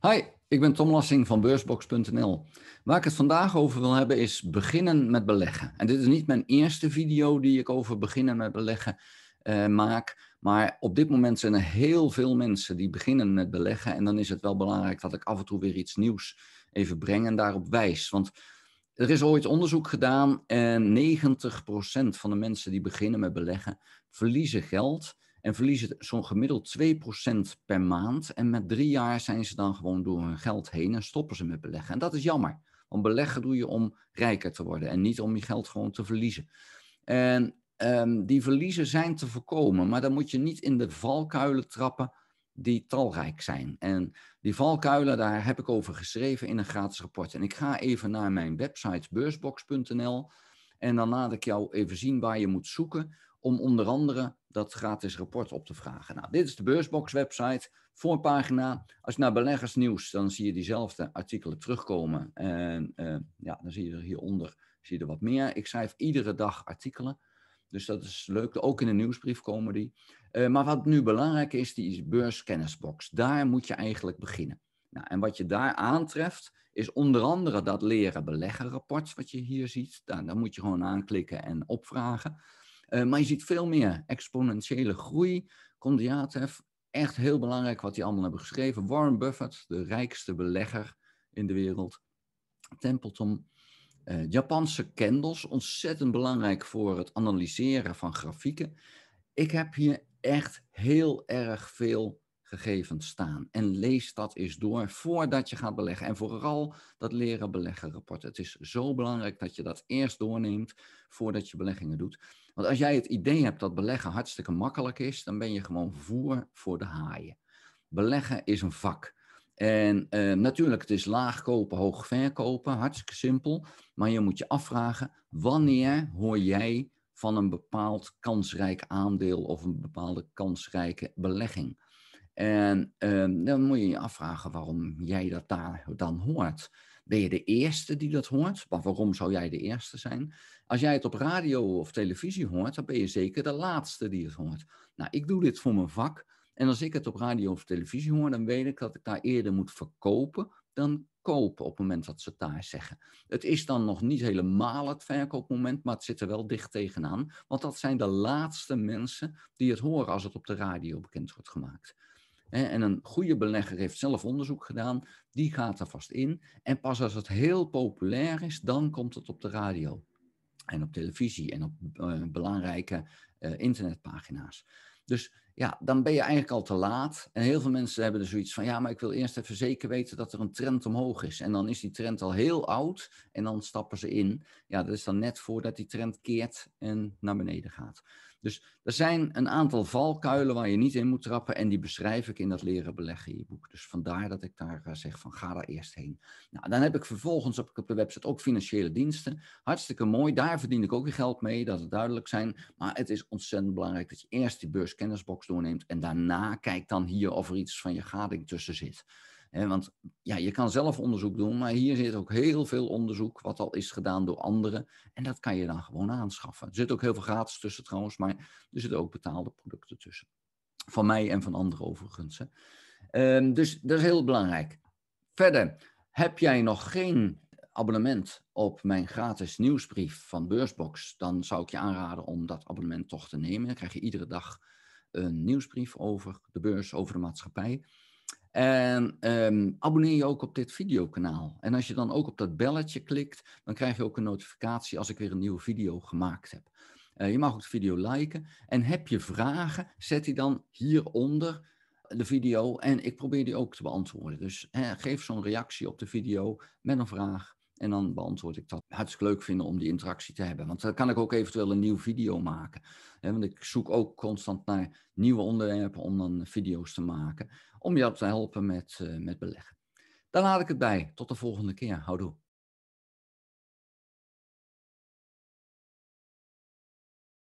Hi, ik ben Tom Lassing van beursbox.nl. Waar ik het vandaag over wil hebben is beginnen met beleggen. En dit is niet mijn eerste video die ik over beginnen met beleggen eh, maak. Maar op dit moment zijn er heel veel mensen die beginnen met beleggen. En dan is het wel belangrijk dat ik af en toe weer iets nieuws even breng en daarop wijs. Want er is ooit onderzoek gedaan en 90% van de mensen die beginnen met beleggen verliezen geld en verliezen zo'n gemiddeld 2% per maand. En met drie jaar zijn ze dan gewoon door hun geld heen en stoppen ze met beleggen. En dat is jammer. Want beleggen doe je om rijker te worden en niet om je geld gewoon te verliezen. En ehm, die verliezen zijn te voorkomen, maar dan moet je niet in de valkuilen trappen die talrijk zijn. En die valkuilen, daar heb ik over geschreven in een gratis rapport. En ik ga even naar mijn website beursbox.nl en dan laat ik jou even zien waar je moet zoeken om onder andere dat gratis rapport op te vragen. Nou, dit is de Beursbox website, voorpagina. Als je naar beleggersnieuws, dan zie je diezelfde artikelen terugkomen. En eh, ja, dan zie je er hieronder zie je er wat meer. Ik schrijf iedere dag artikelen. Dus dat is leuk. Ook in de nieuwsbrief komen die. Eh, maar wat nu belangrijk is, die is beurskennisbox. Daar moet je eigenlijk beginnen. Nou, en wat je daar aantreft, is onder andere dat leren beleggen rapport wat je hier ziet. Dan nou, daar moet je gewoon aanklikken en opvragen. Eh, maar je ziet veel meer exponentiële groei. Kondiatev, echt heel belangrijk wat die allemaal hebben geschreven. Warren Buffett, de rijkste belegger in de wereld. Templeton. Eh, Japanse candles, ontzettend belangrijk voor het analyseren van grafieken. Ik heb hier echt heel erg veel gegevens staan. En lees dat eens door voordat je gaat beleggen. En vooral dat leren beleggen rapport. Het is zo belangrijk dat je dat eerst doorneemt voordat je beleggingen doet. Want als jij het idee hebt dat beleggen hartstikke makkelijk is, dan ben je gewoon voer voor de haaien. Beleggen is een vak. En uh, natuurlijk, het is laag kopen, hoog verkopen, hartstikke simpel. Maar je moet je afvragen, wanneer hoor jij van een bepaald kansrijk aandeel of een bepaalde kansrijke belegging? En ehm, dan moet je je afvragen waarom jij dat daar dan hoort. Ben je de eerste die dat hoort? Maar waarom zou jij de eerste zijn? Als jij het op radio of televisie hoort, dan ben je zeker de laatste die het hoort. Nou, ik doe dit voor mijn vak. En als ik het op radio of televisie hoor, dan weet ik dat ik daar eerder moet verkopen dan kopen op het moment dat ze het daar zeggen. Het is dan nog niet helemaal het verkoopmoment, maar het zit er wel dicht tegenaan. Want dat zijn de laatste mensen die het horen als het op de radio bekend wordt gemaakt. En een goede belegger heeft zelf onderzoek gedaan, die gaat er vast in. En pas als het heel populair is, dan komt het op de radio en op televisie en op eh, belangrijke eh, internetpagina's. Dus ja, dan ben je eigenlijk al te laat. En heel veel mensen hebben er dus zoiets van: ja, maar ik wil eerst even zeker weten dat er een trend omhoog is. En dan is die trend al heel oud en dan stappen ze in. Ja, dat is dan net voordat die trend keert en naar beneden gaat. Dus er zijn een aantal valkuilen waar je niet in moet trappen en die beschrijf ik in dat leren beleggen in je boek. Dus vandaar dat ik daar eh, zeg van ga daar eerst heen. Nou, dan heb ik vervolgens op de website ook financiële diensten. Hartstikke mooi, daar verdien ik ook weer geld mee, dat het duidelijk zijn. Maar het is ontzettend belangrijk dat je eerst die beurskennisbox doorneemt en daarna kijk dan hier of er iets van je gading tussen zit want ja, je kan zelf onderzoek doen, maar hier zit ook heel veel onderzoek wat al is gedaan door anderen. En dat kan je dan gewoon aanschaffen. Er zit ook heel veel gratis tussen trouwens, maar er zitten ook betaalde producten tussen. Van mij en van anderen overigens. Ehm, dus dat is heel belangrijk. Verder, heb jij nog geen abonnement op mijn gratis nieuwsbrief van Beursbox, dan zou ik je aanraden om dat abonnement toch te nemen. Dan krijg je iedere dag een nieuwsbrief over de beurs, over de maatschappij. En ehm, abonneer je ook op dit videokanaal. En als je dan ook op dat belletje klikt, dan krijg je ook een notificatie als ik weer een nieuwe video gemaakt heb. Eh, je mag ook de video liken. En heb je vragen, zet die dan hieronder eh, de video. En ik probeer die ook te beantwoorden. Dus geef zo'n reactie op de video met een vraag. En dan beantwoord ik dat. Hartstikke leuk vinden om die interactie te hebben. Want dan kan ik ook eventueel een nieuwe video maken. Want ik zoek ook constant naar nieuwe onderwerpen om dan video's te maken. Om jou te helpen met, eh, met beleggen. Daar laat ik het bij. Tot de volgende keer. Houdoe.